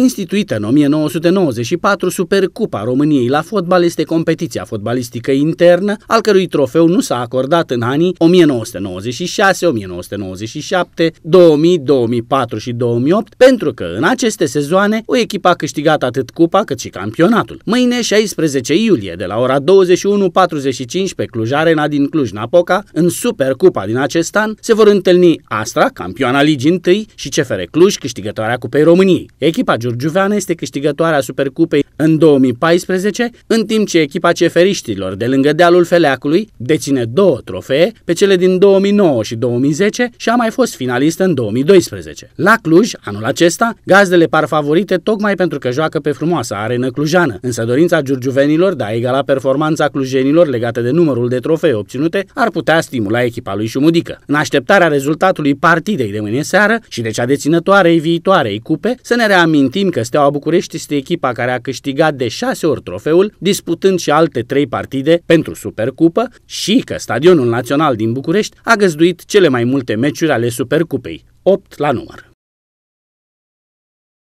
Instituită în 1994, Supercupa României la fotbal este competiția fotbalistică internă, al cărui trofeu nu s-a acordat în anii 1996, 1997, 2000, 2004 și 2008, pentru că în aceste sezoane o echipă a câștigat atât cupa cât și campionatul. Mâine, 16 iulie, de la ora 21.45 pe Cluj Arena din Cluj-Napoca, în Supercupa din acest an, se vor întâlni Astra, campioana Ligii 1 și CFR Cluj, câștigătoarea Cupei României. Echipa Giurgiuveană este câștigătoarea Supercupei în 2014, în timp ce echipa ceferiștilor de lângă dealul Feleacului deține două trofee, pe cele din 2009 și 2010 și a mai fost finalistă în 2012. La Cluj, anul acesta, gazdele par favorite tocmai pentru că joacă pe frumoasa arenă clujană, însă dorința giurgiuvenilor de a egala performanța clujenilor legată de numărul de trofee obținute ar putea stimula echipa lui Șumudică. În așteptarea rezultatului partidei de mâine seară și de cea deținătoarei viitoarei cupe, să ne reamintim Știm că Steaua București este echipa care a câștigat de șase ori trofeul, disputând și alte trei partide pentru Supercupă și că Stadionul Național din București a găzduit cele mai multe meciuri ale Supercupei, 8 la număr.